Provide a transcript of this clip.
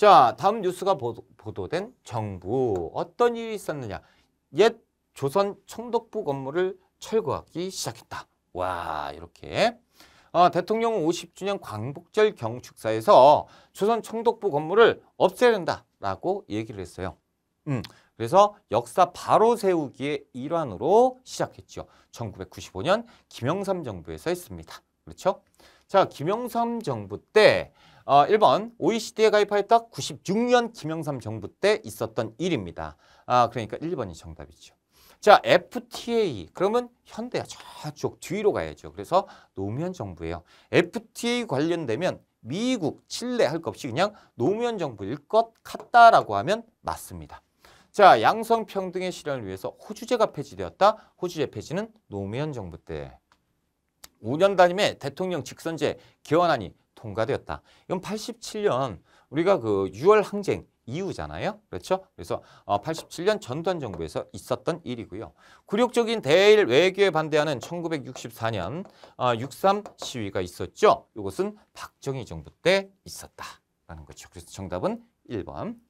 자, 다음 뉴스가 보도, 보도된 정부. 어떤 일이 있었느냐. 옛 조선 총독부 건물을 철거하기 시작했다. 와, 이렇게. 어, 대통령 50주년 광복절 경축사에서 조선 총독부 건물을 없애야 된다라고 얘기를 했어요. 음, 그래서 역사 바로 세우기의 일환으로 시작했죠. 1995년 김영삼 정부에서 했습니다. 그렇죠? 자, 김영삼 정부 때 어, 1번 OECD에 가입하였다 96년 김영삼 정부 때 있었던 일입니다. 아, 그러니까 1번이 정답이죠. 자, FTA. 그러면 현대야 저쪽 뒤로 가야죠. 그래서 노무현 정부예요. FTA 관련되면 미국, 칠레 할 것 없이 그냥 노무현 정부일 것 같다라고 하면 맞습니다. 자, 양성평등의 실현을 위해서 호주제가 폐지되었다. 호주제 폐지는 노무현 정부 때 5년 단임의 대통령 직선제 개헌안이 통과되었다. 이건 87년 우리가 그 6월 항쟁 이후잖아요. 그렇죠? 그래서 87년 어, 전두환 정부에서 있었던 일이고요. 굴욕적인 대일 외교에 반대하는 1964년 63 어, 시위가 있었죠. 이것은 박정희 정부 때 있었다라는 거죠. 그래서 정답은 1번